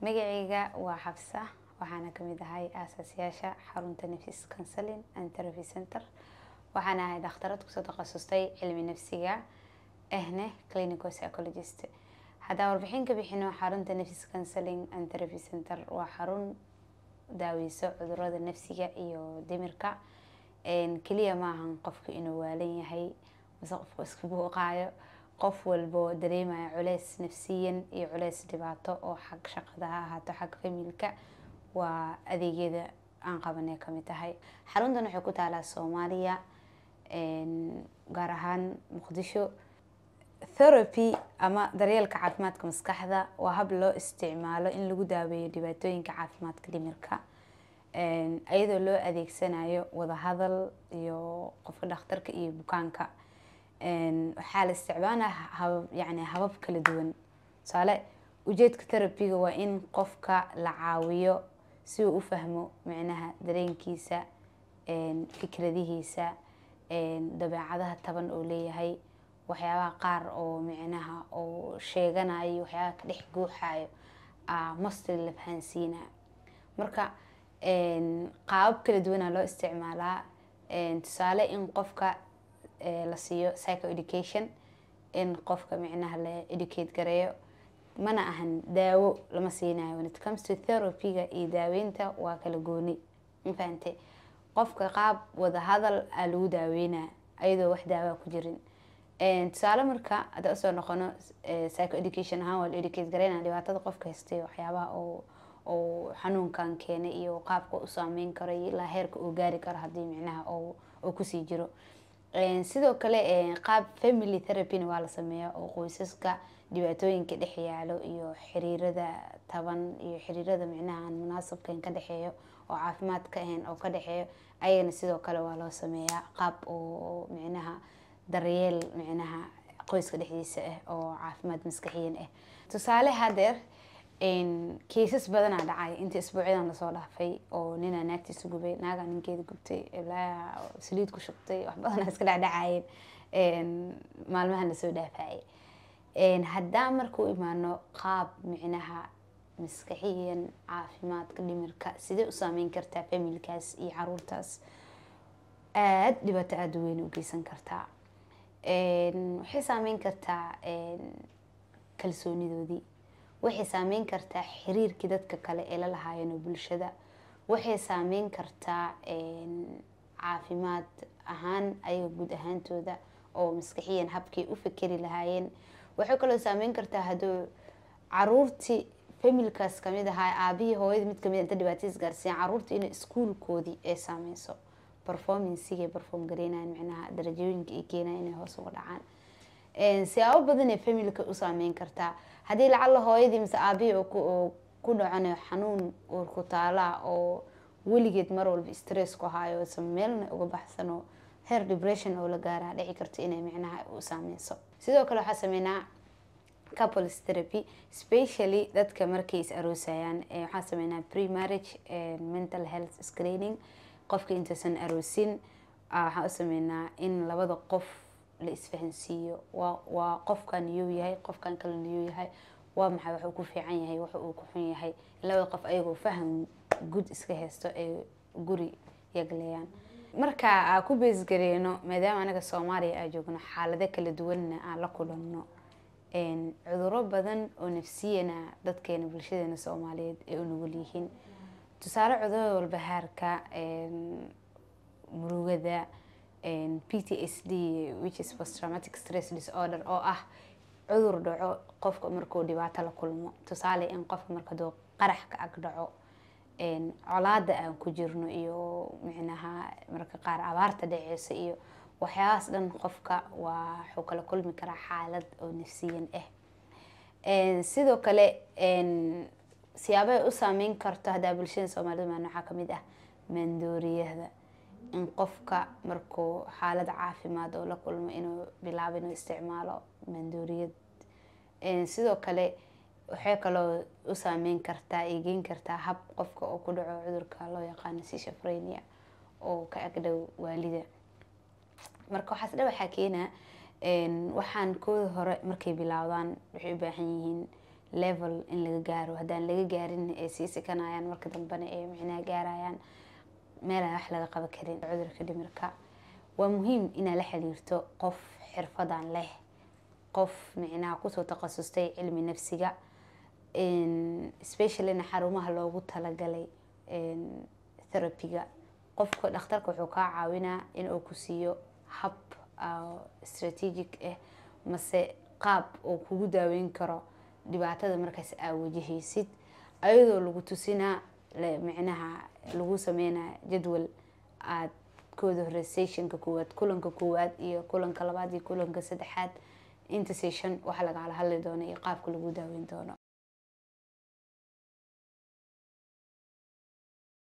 magacayga waa xabsa waxaana kamid ahay aasaasyaasha xarunta nafis counseling and therapy center waxaana ahay dhakhtarad kusoo takhasustay cilmi nafsiga ehne clinical psychologist haddaa warbixin ka bixino xarunta nafis counseling and therapy center waa xarun daaweyso cudurada nafsiga iyo dimirka keliya maahan qofku inuu waalan yahay mase qofku isku buuqaayo qof walbo dareemaya culeys nafsiyan iyo culeys dhibaato oo xag shaqada ha ahaato xag familka waa adeegyada aan qabanay kamid tahay xaruntan waxay ku taalaa soomaaliya gaar ahaan muqdisho therapy ama daryeelka caafimaadka maskaxda waa hab loo isticmaalo in lagu daaweeyo dhibaatooyinka caafimaadka dhimirka iyadoo loo adeegsanayo wadahadal iyo qofka dhakhtarka iyo bukaanka waxaa la isticmaalaa yani habab kala duwan tusaale ujeedka terabiga waa in qofka la caawiyo si uu u fahmo micnaha dareenkiisa fikradihiisa dabeecadaha taban oo leeyahay waxyaabaha qaar oo micnaha oo sheeganayo waxyaabaha ka dhex guuxayo ah, mastri la fahansiinaa marka qaabab kala duwana loo isticmaalaa tusaale in qofka la siiyo psycho education in qofka micnaha la educate gareeyo mana ahan daawo lama siinayo when it comes to therapyga iyo daaweynta waa kala gooni mafahante qofka qaab wada hadal aa ah lagu daaweynaa ayadoo wax daawaa ku jirin tusaale marka hadda usoo noqono psycho education ahaan waa la educate gareyna dhibaatada qofka haystay waxyaabaha oo oo xanuunkan keenay iyo qaabka u saameyn karo iyo ilaa heerka uu gaari karo haddii micnaha oo kusii jiro sidoo kale qaab family therapyna waa la sameeyaa oo qoysaska dhibaatooyinka dhex yaalo iyo xiriirada taban iyo xiriirada micnaha aan munaasabkaen ka dhexeeyo oo caafimaad ka ahayn oo ka dhexeeyo ayagana sidoo kale waa loo sameeyaa qaab oo micnaha daryeel micnaha qoyska dhexdiisa ah oo caafimaad maskaxiyan ah eh. tusaale hadeer kaysas badanaa dhacay inta isbuucyadan lasoo dhaafay oo ninaa naagtiisa gubay naagaa ninkeeda gubtay ilaa saliid ku shubtay wax badanaa iska dhacdhacaayeen maalmahan lasoo dhaafayay haddaan markuu imaano qaab micnaha maskaxiyan caafimaadka dhimirka sidee u saameyn kartaa familkaas iyo caruurtaas aada dhibaato aada weyn u geysan kartaa waxay saameyn kartaa kalsoonidoodii waxay saameyn kartaa xiriirkii dadka kale ee la lahaayeen bulshada waxay saameyn kartaa caafimaad ahaan ayaga guud ahaantooda oo maskixiyan habkay u fekeri lahaayeen waxay kaloo saameyn kartaa haduu caruurtii familkaas kamid ahaa aabihii hooyadii mid kamid ah inta dhibaatay isgaarsiiyan caruurta inay iskuulkoodii ay saameyso performancigay perform gareynayan micnaha darajooyinka ay keenayan inay hoos uga dhacaan siyaabo badanee familka u saameyn kartaa haddii lacalla hooyadii mise aabihii ku dhacanayo xanuun oo ku oo weligeed mar walba stress ku haayo se meelna uga baxsanoo heer depression oo la gaaraha dhici karto inay micnaha u saameyso sidoo kale waxaa sameynaa couples therapy specially dadka markay is aroosayaan waxaa sameynaa premarriage mental health screening qofka intaysan aroosin ah, waxaa u sameynaa in labada qof la isfahansiiyo waa qofkan iyuu yahay qofkan kalena iyuu yahay waa maxay waxuu ku fiican yahay waxa uu ku xun yahay laba qof ayagoo faham guud iska haysto ay guri yagleeyaan marka aa ku beesgareyno maadaama anaga soomaaliya aa joogno xaalado kala duwanna aan la kulanno cuduro badan oo nafsiyana dadkeena bulshadeena soomaaliyeed ay u nugul yihiin tusaale cudurada walbahaarka murugada p ptsd whichis postraumatic stress disorder oo ah cudur dhaco qofka markuu dhibaato la kulmo tusaale in qofka markaduu qarax ka ag dhaco colaada aan ku jirno iyo micnaha marka qaar abaarta dhaceyso iyo waxyaabahaas dhan qofka waa waxuu kala kulmi karaa xaalad oo nafsiyan ah sidoo kale siyaabahay u saameyn karto haddaa bulshada soomaalida maa noocaa kamid ah maandooriyada in qofka markuu xaalad caafimaad oo la kulmo inuu bilaabo inuu isticmaalo mandooriyad sidoo kale waxay kaloo u saameyn kartaa eegeyn kartaa hab qofka oo ku dhaco cudurka loo yaqaano sishafrenia oo ka agdhow waalida marka waxaas dha waxaa keenaa waxaan kooda hore markay bilaawdaan waxay u baahan yihiin level in laga gaaro haddaan laga gaarin ay sii sikanayaan marka dambena ay micnaha gaarayaan meel wax laga qaban karin cudurka dhimirka waa muhiim inaad la xiriirto qof xirfadan leh qof micnaha kusoo takhasustay cilmi nafsiga speciallyna xarumaha loogu talagalay therapyga qofka dhakhtarka wuxuu kaa caawinaa in uu ku siiyo hab strategic ah mase qaab oo kugu daaweyn karo dhibaatada markaas aa wajahaysid ayadoo lagu tusinaa micnaha lagu sameynaya jadwal aad kooda hore sessionka koowaad kulanka koowaad iyo kulanka labaad iyo kulanka saddexaad inta session waxa lagala hadli doono iyo qaabka lagu daaweyn doono